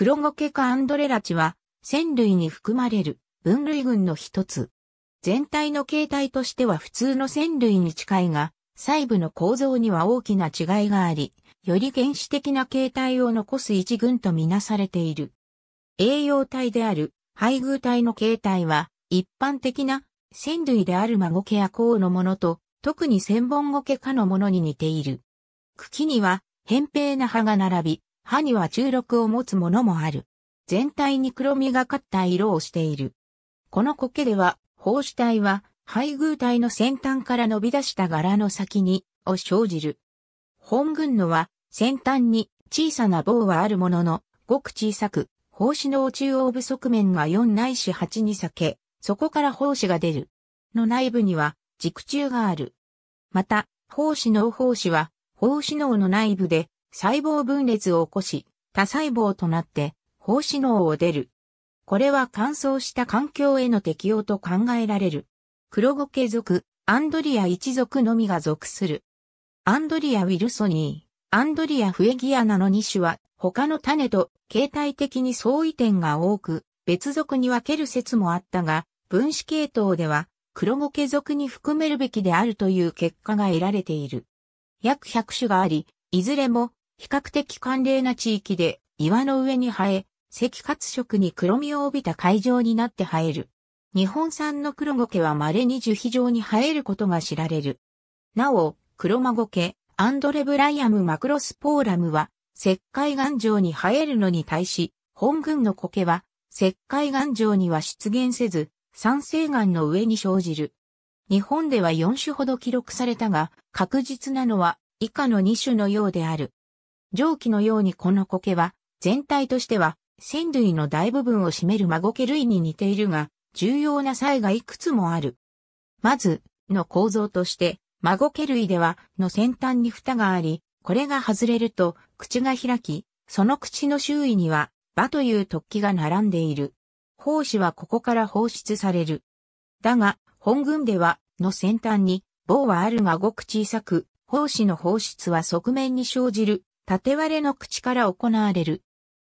黒ゴケ科アンドレラチは、線類に含まれる分類群の一つ。全体の形態としては普通の線類に近いが、細部の構造には大きな違いがあり、より原始的な形態を残す一群とみなされている。栄養体である配偶体の形態は、一般的な線類である孫ケや甲のものと、特に千本ゴケ科のものに似ている。茎には、扁平な葉が並び、歯には中六を持つものもある。全体に黒みがかった色をしている。この苔では、胞子体は、配偶体の先端から伸び出した柄の先に、を生じる。本群のは、先端に小さな棒はあるものの、ごく小さく、胞子の中央部側面が4ないし8に裂け、そこから胞子が出る。の内部には、軸柱がある。また、胞子脳胞子は、胞子脳の内部で、細胞分裂を起こし、多細胞となって胞子脳を出る。これは乾燥した環境への適応と考えられる。クロゴケ族、アンドリア一族のみが属する。アンドリア・ウィルソニー、アンドリア・フエギアナの2種は、他の種と形態的に相違点が多く、別族に分ける説もあったが、分子系統では、クロゴケ族に含めるべきであるという結果が得られている。約100種があり、いずれも比較的寒冷な地域で岩の上に生え、赤褐色に黒みを帯びた海上になって生える。日本産の黒ゴケは稀に樹皮状に生えることが知られる。なお、黒マゴケ、アンドレブライアムマクロスポーラムは、石灰岩上に生えるのに対し、本群の苔は、石灰岩上には出現せず、酸性岩の上に生じる。日本では4種ほど記録されたが、確実なのは以下の2種のようである。蒸気のようにこの苔は、全体としては、仙類の大部分を占める孫ゴ類に似ているが、重要な差異がいくつもある。まず、の構造として、孫ゴ類では、の先端に蓋があり、これが外れると、口が開き、その口の周囲には、場という突起が並んでいる。胞子はここから放出される。だが、本群では、の先端に、棒はあるがごく小さく、胞子の放出は側面に生じる縦割れの口から行われる。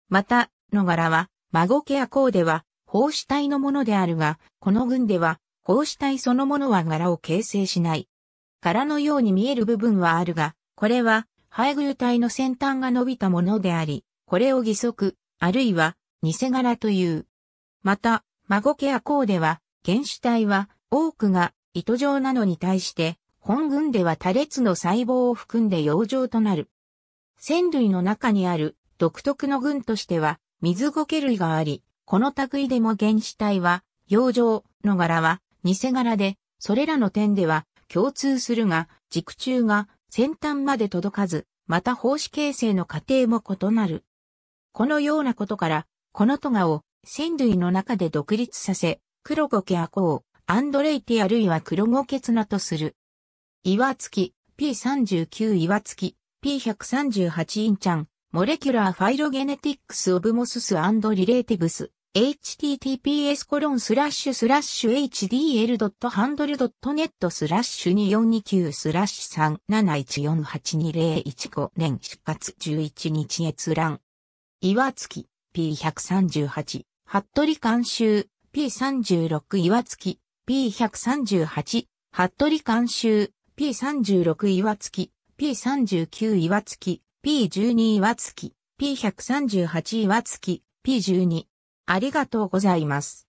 また、の柄は、孫家や甲では、奉仕体のものであるが、この軍では、奉仕体そのものは柄を形成しない。柄のように見える部分はあるが、これは、配偶体の先端が伸びたものであり、これを義足、あるいは、偽柄という。また、孫家や甲では、原子体は、多くが、糸状なのに対して、本軍では多列の細胞を含んで養状となる。線類の中にある独特の群としては、水苔類があり、この類でも原始体は、養生の柄は、偽柄で、それらの点では共通するが、軸中が先端まで届かず、また胞子形成の過程も異なる。このようなことから、このトガを線類の中で独立させ、黒ゴケアコウ、アンドレイティあるいは黒ゴケツナとする。岩月、P39 岩月。P138 インチャン、モレキュラーファイロゲネティックスオブモススリレーティブス、https コロンスラッシュスラッシュ hdl.handle.net スラッシュ2429スラッシュ37148201年出発11日閲覧。岩月 P138、服部監修 P36 岩月 P138、服部監修 P36 岩月 P39 岩月、P12 岩月、P138 岩月、P12。ありがとうございます。